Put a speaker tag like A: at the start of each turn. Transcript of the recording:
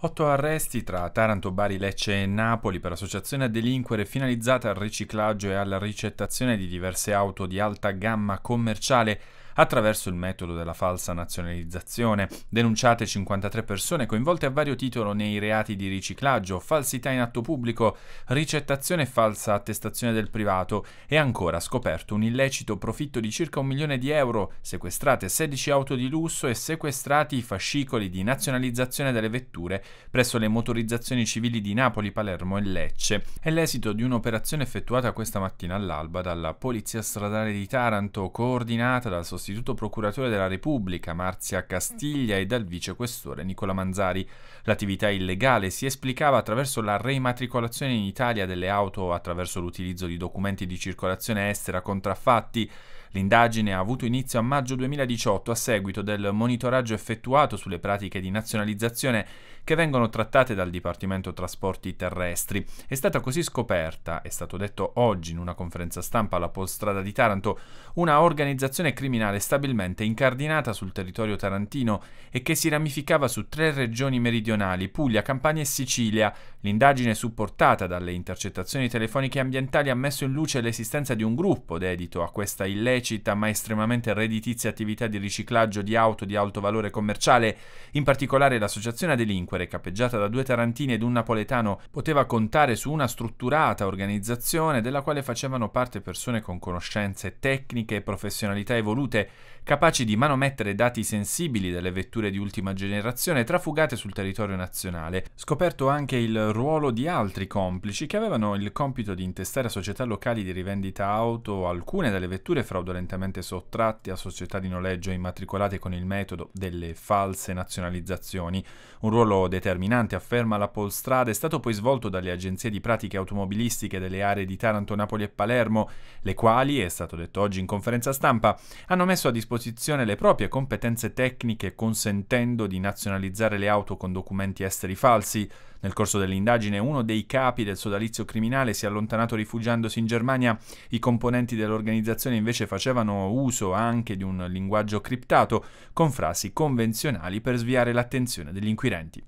A: Otto arresti tra Taranto, Bari, Lecce e Napoli per associazione a delinquere finalizzata al riciclaggio e alla ricettazione di diverse auto di alta gamma commerciale attraverso il metodo della falsa nazionalizzazione, denunciate 53 persone coinvolte a vario titolo nei reati di riciclaggio, falsità in atto pubblico, ricettazione e falsa attestazione del privato e ancora scoperto un illecito profitto di circa un milione di euro, sequestrate 16 auto di lusso e sequestrati i fascicoli di nazionalizzazione delle vetture presso le motorizzazioni civili di Napoli, Palermo e Lecce. È l'esito di un'operazione effettuata questa mattina all'alba dalla Polizia Stradale di Taranto, coordinata dal sostituto sostituto procuratore della Repubblica Marzia Castiglia e dal vicequestore Nicola Manzari. L'attività illegale si esplicava attraverso la reimmatricolazione in Italia delle auto attraverso l'utilizzo di documenti di circolazione estera contraffatti. L'indagine ha avuto inizio a maggio 2018 a seguito del monitoraggio effettuato sulle pratiche di nazionalizzazione che vengono trattate dal Dipartimento Trasporti Terrestri. È stata così scoperta, è stato detto oggi in una conferenza stampa alla Polstrada di Taranto, una organizzazione criminale stabilmente incardinata sul territorio tarantino e che si ramificava su tre regioni meridionali, Puglia, Campania e Sicilia. L'indagine supportata dalle intercettazioni telefoniche ambientali ha messo in luce l'esistenza di un gruppo dedito a questa illecita illecita ma estremamente redditizia attività di riciclaggio di auto di alto valore commerciale, in particolare l'associazione a delinquere, capeggiata da due tarantini ed un napoletano, poteva contare su una strutturata organizzazione della quale facevano parte persone con conoscenze tecniche e professionalità evolute capaci di manomettere dati sensibili delle vetture di ultima generazione trafugate sul territorio nazionale, scoperto anche il ruolo di altri complici che avevano il compito di intestare a società locali di rivendita auto alcune delle vetture fraudolentemente sottratte a società di noleggio immatricolate con il metodo delle false nazionalizzazioni. Un ruolo determinante, afferma la Polstrada, è stato poi svolto dalle agenzie di pratiche automobilistiche delle aree di Taranto, Napoli e Palermo, le quali, è stato detto oggi in conferenza stampa, hanno messo a disposizione disposizione le proprie competenze tecniche consentendo di nazionalizzare le auto con documenti esteri falsi. Nel corso dell'indagine uno dei capi del sodalizio criminale si è allontanato rifugiandosi in Germania, i componenti dell'organizzazione invece facevano uso anche di un linguaggio criptato con frasi convenzionali per sviare l'attenzione degli inquirenti.